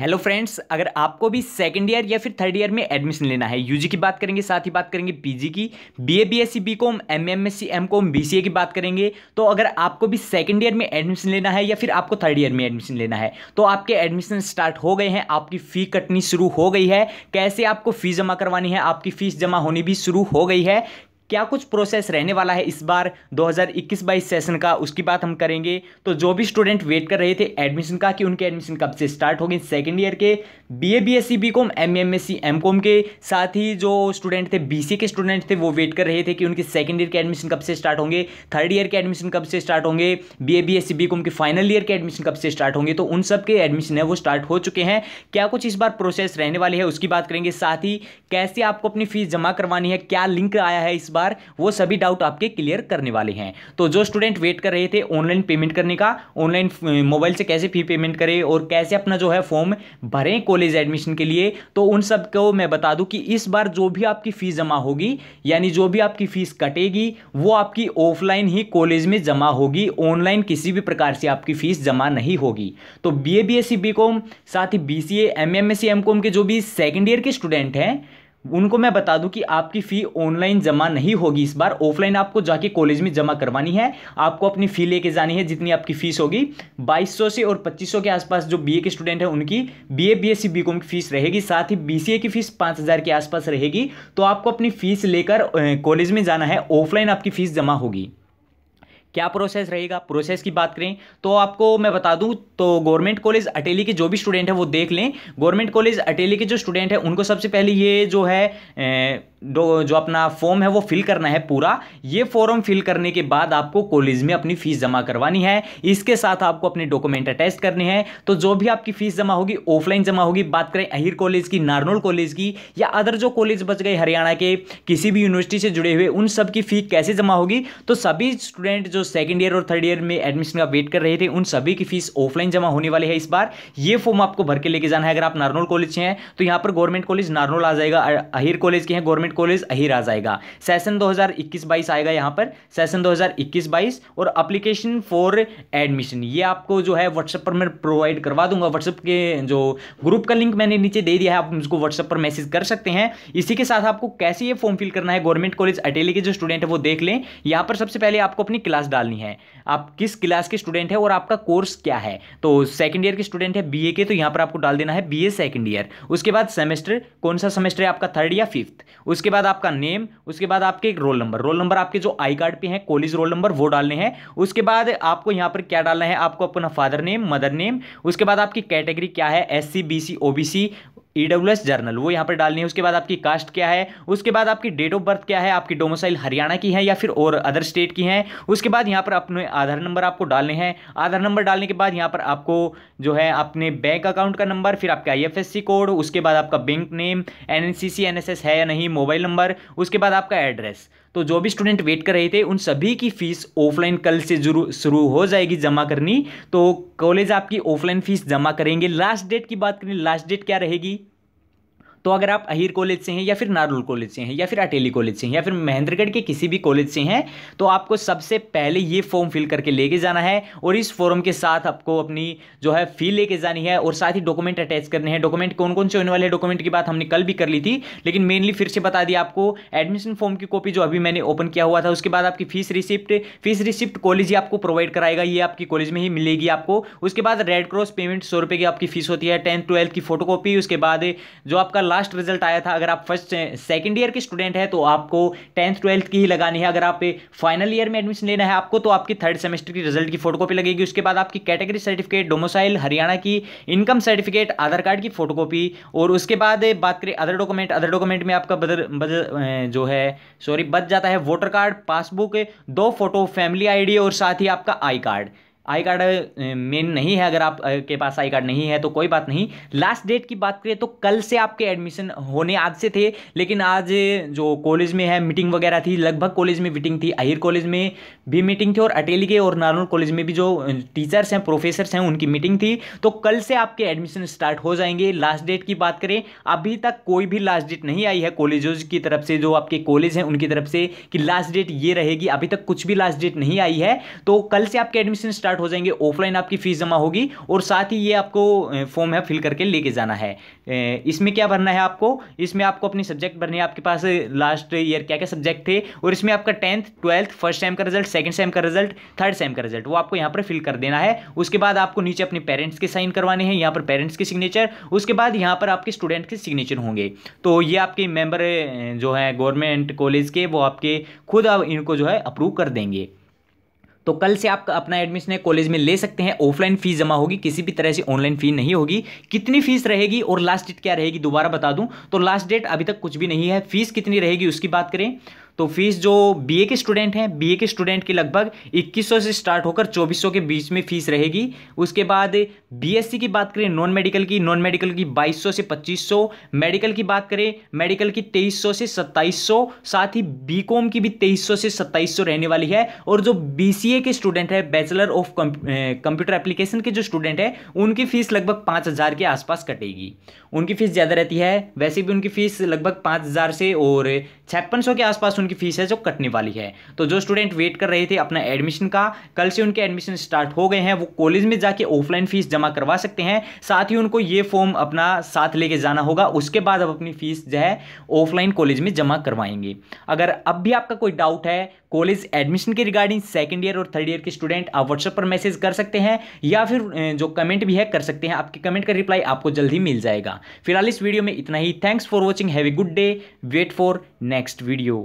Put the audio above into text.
hello friends अगर आपको भी सेकेंड ईयर या फिर थर्ड ईयर में एडमिशन लेना है यूजी की बात करेंगे साथ ही बात करेंगे पीजी की BA BSc BCom MMSc MCom BCA की बात करेंगे तो अगर आपको भी सेकेंड ईयर में एडमिशन लेना है या फिर आपको थर्ड ईयर में एडमिशन लेना है तो आपके एडमिशन स्टार्ट हो गए हैं आपकी फ़ी कटनी शुरू हो गई है कैसे आपको फ़ीस जमा करवानी है आपकी फ़ीस जमा होनी भी शुरू हो गई है क्या कुछ प्रोसेस रहने वाला है इस बार 2021-22 सेशन का उसकी बात हम करेंगे तो जो भी स्टूडेंट वेट कर रहे थे एडमिशन का कि उनके एडमिशन कब से स्टार्ट होगी सेकेंड ईयर के B A B S C BCom M M S C MCom के साथ ही जो स्टूडेंट थे बी सी के स्टूडेंट थे वो वेट कर रहे थे कि उनके सेकेंड ईयर के एडमिशन कब से स्टार्ट होंगे थर्ड ईयर के एडमिशन कब से स्टार्ट होंगे B A B S C BCom के फाइनल ईयर के एडमिशन कब से स्टार्ट होंगे तो उन सब के एडमिशन है वो स्टार्ट हो चुके हैं क्या कुछ इस बार प्रोसेस रहने वाली है उसकी बात करेंगे साथ ही कैसे आपको अपनी फीस जमा करवानी है क्या लिंक आया है इस बार बार वो सभी डाउट आपके क्लियर करने वाले हैं तो जो स्टूडेंट वेट कर रहे थे ऑनलाइन पेमेंट करने का ऑनलाइन मोबाइल से कैसे फी पेमेंट करें और कैसे अपना जो है फॉर्म भरें कॉलेज एडमिशन के लिए तो उन सब को मैं बता दूं कि इस बार जो भी आपकी फ़ीस जमा होगी यानी जो भी आपकी फ़ीस कटेगी वो आपकी ऑफलाइन ही कॉलेज में जमा होगी ऑनलाइन किसी भी प्रकार से आपकी फ़ीस जमा नहीं होगी तो B A B S C BCom साथ ही B C M M S C MCom के जो भी सेकेंड ईयर के स्टूडेंट हैं उनको मैं बता दूं कि आपकी फ़ी ऑनलाइन जमा नहीं होगी इस बार ऑफलाइन आपको जाके कॉलेज में जमा करवानी है आपको अपनी फ़ी लेके जानी है जितनी आपकी फ़ीस होगी 2200 से और 2500 के आसपास जो बीए के स्टूडेंट हैं उनकी बीए बीएससी बीकॉम की फ़ीस रहेगी साथ ही बीसीए की फ़ीस 5000 के आसपास रहेगी तो आपको अपनी फ़ीस लेकर कॉलेज में जाना है ऑफलाइन आपकी फ़ीस जमा होगी क्या प्रोसेस रहेगा प्रोसेस की बात करें तो आपको मैं बता दूं तो गवर्नमेंट कॉलेज अटेली के जो भी स्टूडेंट है वो देख लें गवर्नमेंट कॉलेज अटेली के जो स्टूडेंट है उनको सबसे पहले ये जो है ए, जो अपना फॉर्म है वो फिल करना है पूरा ये फॉर्म फिल करने के बाद आपको कॉलेज में अपनी फ़ीस जमा करवानी है इसके साथ आपको अपने डॉक्यूमेंट अटैच करने हैं तो जो भी आपकी फ़ीस जमा होगी ऑफलाइन जमा होगी बात करें अहिर कॉलेज की नारनोल कॉलेज की या अदर जो कॉलेज बच गए हरियाणा के किसी भी यूनिवर्सिटी से जुड़े हुए उन सब की फ़ी कैसे जमा होगी तो सभी स्टूडेंट जो सेकेंड ईयर और थर्ड ईयर में एडमिशन का वेट कर रहे थे उन सभी की फ़ीस ऑफलाइन जमा होने वाली है इस बार ये फॉर्म आपको भर के लेके जाना है अगर आप नारनोल कॉलेज हैं तो यहाँ पर गवर्नमेंट कॉलेज नारनोल आ जाएगा अहिर कॉलेज के हैं गवर्नमेंट गवर्नमेंट कॉलेज अहिराज आएगा सेशन 2021-22 आएगा यहाँ पर सेशन 2021-22 और अप्लीकेशन फॉर एडमिशन ये आपको जो है व्हाट्सएप पर मैं प्रोवाइड करवा दूंगा व्हाट्सएप के जो ग्रुप का लिंक मैंने नीचे दे दिया है आप उसको व्हाट्सएप पर मैसेज कर सकते हैं इसी के साथ आपको कैसे ये फॉर्म फिल करना है गवर्नमेंट कॉलेज अटेली के जो स्टूडेंट है वो देख लें यहाँ पर सबसे पहले आपको अपनी क्लास डालनी है आप किस क्लास के स्टूडेंट है और आपका कोर्स क्या है तो सेकेंड ईयर के स्टूडेंट है बी के तो यहाँ पर आपको डाल देना है बी सेकेंड ईयर उसके बाद सेमेस्टर कौन सा सेमेस्टर है आपका थर्ड या फिफ्थ उसके बाद आपका नेम उसके बाद आपके एक रोल नंबर रोल नंबर आपके जो आई कार्ड पे हैं कॉलेज रोल नंबर वो डालने हैं उसके बाद आपको यहाँ पर क्या डालना है आपको अपना फादर नेम मदर नेम उसके बाद आपकी कैटेगरी क्या है S C B C O B C E W S general वो यहाँ पर डालनी है उसके बाद आपकी कास्ट क्या है उसके बाद आपकी डेट ऑफ बर्थ क्या है आपकी डोमोसाइल हरियाणा की है या फिर और अदर स्टेट की है उसके बाद यहाँ पर अपने आधार नंबर आपको डालने हैं आधार नंबर डालने के बाद यहाँ पर आपको जो है अपने बैंक अकाउंट का नंबर फिर आपका आई कोड उसके बाद आपका बैंक नेम एन एन है या नहीं मोबाइल नंबर उसके बाद आपका एड्रेस तो जो भी स्टूडेंट वेट कर रहे थे उन सभी की फ़ीस ऑफलाइन कल से शुरू हो जाएगी जमा करनी तो कॉलेज आपकी ऑफलाइन फ़ीस जमा करेंगे लास्ट डेट की बात करें लास्ट डेट क्या रहेगी तो अगर आप अहिर कॉलेज से हैं या फिर नारूल कॉलेज से हैं या फिर अटेली कॉलेज से हैं या फिर महेंद्रगढ़ के किसी भी कॉलेज से हैं तो आपको सबसे पहले ये फॉर्म फिल करके लेके जाना है और इस फॉर्म के साथ आपको अपनी जो है फी लेके जानी है और साथ ही डॉक्यूमेंट अटैच करने हैं डॉक्यूमेंट कौन कौन से होने वाले डॉक्यूमेंट की बात हमने कल भी कर ली थी लेकिन मेनली फिर से बता दिया आपको एडमिशन फॉर्म की कॉपी जो अभी मैंने ओपन किया हुआ था उसके बाद आपकी fees receipt fees receipt college ही आपको प्रोवाइड कराएगा ये आपकी कॉलेज में ही मिलेगी आपको उसके बाद रेड क्रॉस पेमेंट सौ की आपकी फीस होती है टेंथ ट्वेल्थ की फोटो उसके बाद जो आपका लास्ट रिजल्ट आया था अगर आप फर्स्ट सेकंड ईयर के स्टूडेंट हैं तो आपको टेंथ ट्वेल्थ की ही लगानी है अगर आप फाइनल ईयर में एडमिशन लेना है आपको तो आपकी थर्ड सेमेस्टर की रिजल्ट की फोटो लगेगी उसके बाद आपकी कैटेगरी सर्टिफिकेट डोमोसाइल हरियाणा की इनकम सर्टिफिकेट आधार कार्ड की फोटो और उसके बाद बात करें अदर डॉक्यूमेंट अदर डॉक्यूमेंट में आपका बदर जो है सॉरी बच जाता है वोटर कार्ड पासबुक दो फोटो फैमिली आईडी और साथ ही आपका I card I card main नहीं है अगर आप के पास आई कार्ड नहीं है तो कोई बात नहीं लास्ट डेट की बात करें तो कल से आपके एडमिशन होने आज से थे लेकिन आज जो कॉलेज में है मीटिंग वगैरह थी लगभग कॉलेज में मीटिंग थी अहिर कॉलेज में भी मीटिंग थी और अटेली के और नारनौल कॉलेज में भी जो टीचर्स हैं प्रोफेसर्स हैं उनकी मीटिंग थी तो कल से आपके एडमिशन स्टार्ट हो जाएंगे लास्ट डेट की बात करें अभी तक कोई भी लास्ट डेट नहीं आई है कॉलेज की तरफ से जो आपके कॉलेज हैं उनकी तरफ से कि लास्ट डेट ये रहेगी अभी तक कुछ भी लास्ट डेट नहीं आई है तो कल से आपके एडमिशन स्टार्ट स्टार्ट हो जाएंगे ऑफलाइन आपकी फ़ीस जमा होगी और साथ ही ये आपको फॉर्म है फिल करके लेके जाना है इसमें क्या भरना है आपको इसमें आपको अपनी सब्जेक्ट भरने हैं आपके पास लास्ट ईयर क्या क्या सब्जेक्ट थे और इसमें आपका टेंथ ट्वेल्थ फर्स्ट सेम का रिजल्ट सेकंड सेम का रिजल्ट थर्ड सेम का रिजल्ट वो आपको यहाँ पर फिल कर देना है उसके बाद आपको नीचे अपने पेरेंट्स के साइन करवाने हैं यहाँ पर पेरेंट्स के सिग्नेचर उसके बाद यहाँ पर आपके स्टूडेंट के सिग्नेचर होंगे तो ये आपके मेम्बर जो है गवर्नमेंट कॉलेज के वो आपके खुद इनको जो है अप्रूव कर देंगे तो कल से आप अपना एडमिशन है कॉलेज में ले सकते हैं ऑफलाइन फीस जमा होगी किसी भी तरह से ऑनलाइन फी नहीं होगी कितनी फीस रहेगी और लास्ट डेट क्या रहेगी दोबारा बता दूं तो लास्ट डेट अभी तक कुछ भी नहीं है फीस कितनी रहेगी उसकी बात करें तो फीस जो बीए के स्टूडेंट हैं बीए के स्टूडेंट की लगभग 2100 से स्टार्ट होकर 2400 के बीच में फीस रहेगी उसके बाद बीएससी की बात करें नॉन मेडिकल की नॉन मेडिकल की 2200 से 2500 मेडिकल की बात करें मेडिकल की 2300 से 2700 साथ ही बीकॉम की भी 2300 से 2700 रहने वाली है और जो बी के स्टूडेंट है बैचलर ऑफ कंप्यूटर एप्लीकेशन के जो स्टूडेंट है उनकी फीस लगभग पाँच के आसपास कटेगी उनकी फीस ज़्यादा रहती है वैसे भी उनकी फीस लगभग पाँच से और छप्पन के आसपास उनकी फीस है जो कटने वाली है तो जो स्टूडेंट वेट कर रहे थे अपना एडमिशन का कल से उनके एडमिशन स्टार्ट हो गए हैं वो कॉलेज में जाके ऑफलाइन फीस जमा करवा सकते हैं साथ ही उनको ये फॉर्म अपना साथ लेके जाना होगा उसके बाद अब अपनी फीस जो है ऑफलाइन कॉलेज में जमा करवाएंगे अगर अब भी आपका कोई डाउट है कॉलेज एडमिशन के रिगार्डिंग सेकेंड ईयर और थर्ड ईयर के स्टूडेंट आप व्हाट्सएप पर मैसेज कर सकते हैं या फिर जो कमेंट भी है कर सकते हैं आपके कमेंट का रिप्लाई आपको जल्द ही मिल जाएगा फिलहाल इस वीडियो में इतना ही thanks for watching have a good day wait for next video